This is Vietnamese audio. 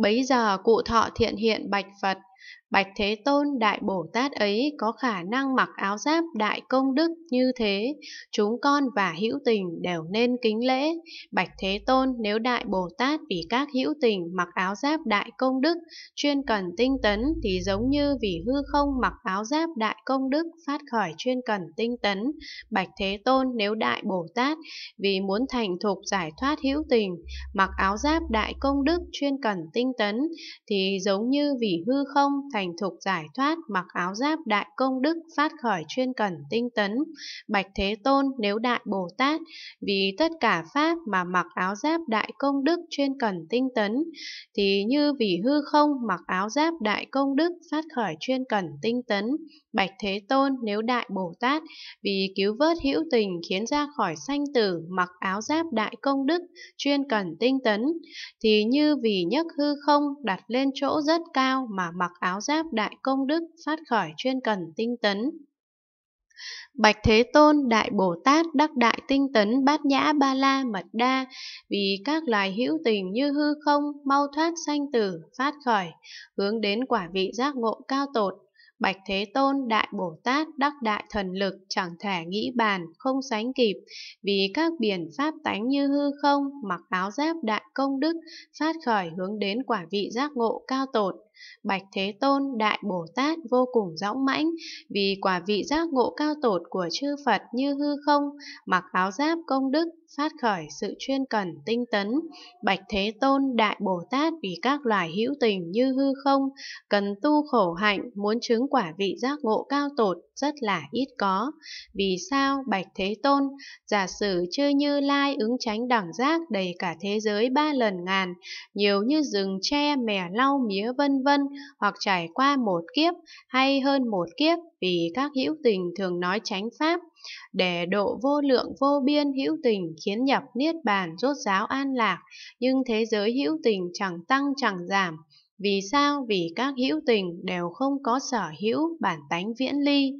Bấy giờ cụ thọ thiện hiện bạch Phật. Bạch Thế Tôn Đại Bồ Tát ấy có khả năng mặc áo giáp đại công đức như thế, chúng con và hữu tình đều nên kính lễ. Bạch Thế Tôn nếu Đại Bồ Tát vì các hữu tình mặc áo giáp đại công đức, chuyên cần tinh tấn thì giống như vì hư không mặc áo giáp đại công đức phát khởi chuyên cần tinh tấn. Bạch Thế Tôn nếu Đại Bồ Tát vì muốn thành thục giải thoát hữu tình, mặc áo giáp đại công đức chuyên cần tinh tấn thì giống như vì hư không công, thành thục giải thoát, mặc áo giáp đại công đức, phát khởi chuyên cần tinh tấn, bạch thế tôn nếu đại Bồ Tát, vì tất cả pháp mà mặc áo giáp đại công đức chuyên cần tinh tấn, thì như vì hư không mặc áo giáp đại công đức, phát khởi chuyên cần tinh tấn, bạch thế tôn nếu đại Bồ Tát, vì cứu vớt hữu tình khiến ra khỏi sanh tử, mặc áo giáp đại công đức, chuyên cần tinh tấn, thì như vì nhất hư không đặt lên chỗ rất cao mà mặc áo giáp đại công đức phát khỏi chuyên cần tinh tấn. Bạch Thế Tôn Đại Bồ Tát đắc đại tinh tấn bát nhã ba la mật đa Vì các loài hữu tình như hư không mau thoát sanh tử phát khởi Hướng đến quả vị giác ngộ cao tột Bạch Thế Tôn Đại Bồ Tát đắc đại thần lực chẳng thể nghĩ bàn, không sánh kịp, vì các biển pháp tánh như hư không, mặc áo giáp đại công đức, phát khởi hướng đến quả vị giác ngộ cao tột. Bạch Thế Tôn Đại Bồ Tát vô cùng dõng mãnh vì quả vị giác ngộ cao tột của chư Phật như hư không, mặc áo giáp công đức, phát khởi sự chuyên cần tinh tấn. Bạch Thế Tôn Đại Bồ Tát vì các loài hữu tình như hư không, cần tu khổ hạnh, muốn chứng quả vị giác ngộ cao tột rất là ít có. Vì sao Bạch Thế Tôn, giả sử chư Như Lai ứng tránh đẳng giác đầy cả thế giới ba lần ngàn, nhiều như rừng tre, mè lau mía vân vân vân hoặc trải qua một kiếp hay hơn một kiếp vì các hữu tình thường nói chánh pháp để độ vô lượng vô biên hữu tình khiến nhập niết bàn rốt giáo an lạc nhưng thế giới hữu tình chẳng tăng chẳng giảm vì sao vì các hữu tình đều không có sở hữu bản tánh viễn ly